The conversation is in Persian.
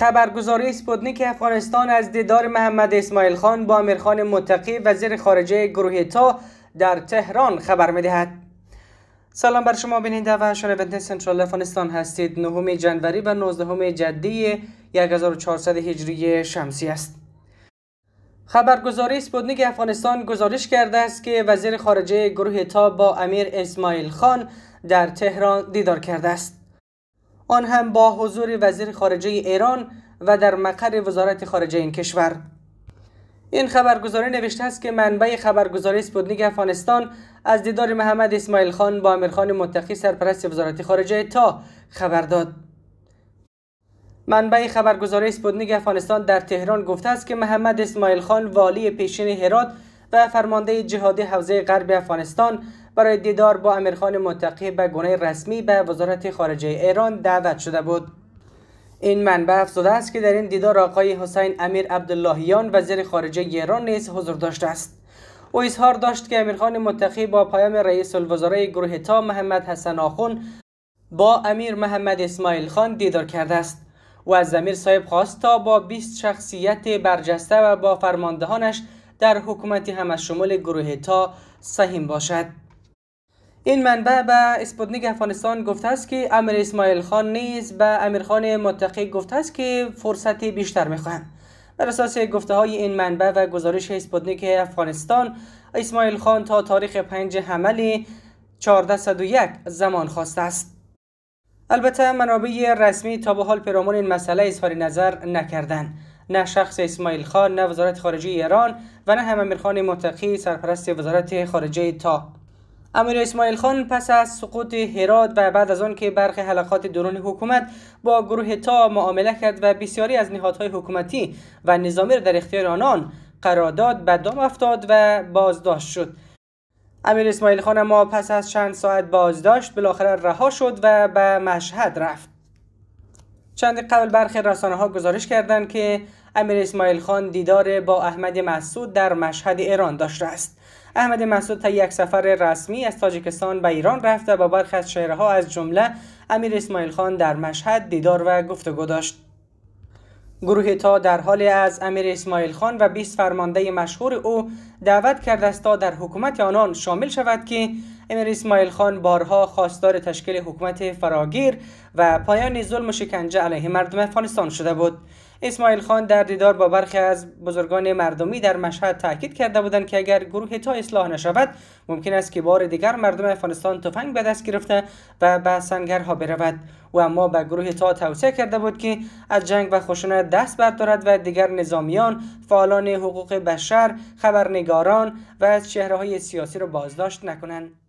خبرگزاری اسپوتنیک افغانستان از دیدار محمد اسماعیل خان با امیرخان متقی وزیر خارجه گروه تا در تهران خبر میدهد سلام بر شما بیننده و شنونده سنترال افغانستان هستید نهم جنوری و 19 جدی 1400 هجری شمسی است خبرگزاری اسپوتنیک افغانستان گزارش کرده است که وزیر خارجه گروه تا با امیر اسماعیل خان در تهران دیدار کرده است آن هم با حضور وزیر خارجه ایران و در مقر وزارت خارجه این کشور این خبرگزاری نوشته است که منبع خبرگزاری سپوتنیک افغانستان از دیدار محمد اسماعیل خان با امیرخان متقی سرپرست وزارت خارجه تا خبر داد منبع خبرگزاری سپوتنیک افغانستان در تهران گفته است که محمد اسماعیل خان والی پیشین هرات و فرمانده جهادی حوزه غرب افغانستان برای دیدار با امیرخان متقی به گونه رسمی به وزارت خارجه ایران دعوت شده بود این منبع افزوده است که در این دیدار آقای حسین امیر عبداللهیان وزیر خارجه ایران نیز حضور داشته است او اظهار داشت که امیرخان متقی با پیام رئیس الوزراء گروه تا محمد حسن آخون با امیر محمد اسماعیل خان دیدار کرده است و از امیر صاحب خواست تا با 20 شخصیت برجسته و با فرماندهانش در حکومت همشمول گروه تا سهیم باشد این منبع به اسپوتنیک افغانستان گفته است که امیر اسماعیل خان نیز به امیرخان متقی گفته است که فرصتی بیشتر میخواهند بر اساس گفته های این منبع و گزارش اسپوتنیک افغانستان اسماعیل خان تا تاریخ پنج حمل 1401 زمان خواسته است البته منابع رسمی تا به حال پیرامون این مسئله اظهار نظر نکردند نه شخص اسماعیل خان نه وزارت خارجه ایران و نه هم امیرخان متقی سرپرست وزارت خارجه تا امیر اسماعیل خان پس از سقوط هرات و بعد از آن که برخی حلقات درون حکومت با گروه تا معامله کرد و بسیاری از نهادهای حکومتی و نظامی را در اختیار آنان قرار داد به دام افتاد و بازداشت شد امیر اسماعیل خان اما پس از چند ساعت بازداشت بالاخره رها شد و به مشهد رفت چند قبل برخی رسانه ها گزارش کردند که امیر اسماعیل خان دیدار با احمد محسود در مشهد ایران داشته است احمد مسعود تا یک سفر رسمی از تاجیکستان به ایران رفت و با برخی از شهرها از جمله امیر اسماعیل خان در مشهد دیدار و گفتگو داشت گروه تا در حال از امیر اسماعیل خان و 20 فرمانده مشهور او دعوت کرده است تا در حکومت آنان شامل شود که امیر اسماعیل خان بارها خواستار تشکیل حکومت فراگیر و پایان ظلم و شکنجه علیه مردم افغانستان شده بود اسماعیل خان در دیدار با برخی از بزرگان مردمی در مشهد تاکید کرده بودند که اگر گروه تا اصلاح نشود ممکن است که بار دیگر مردم افغانستان تفنگ به دست گرفته و به سنگرها برود و اما به گروه تا توصیه کرده بود که از جنگ و خشونت دست بردارد و دیگر نظامیان فعالان حقوق بشر خبرنگاران و از چهره های سیاسی را بازداشت نکنند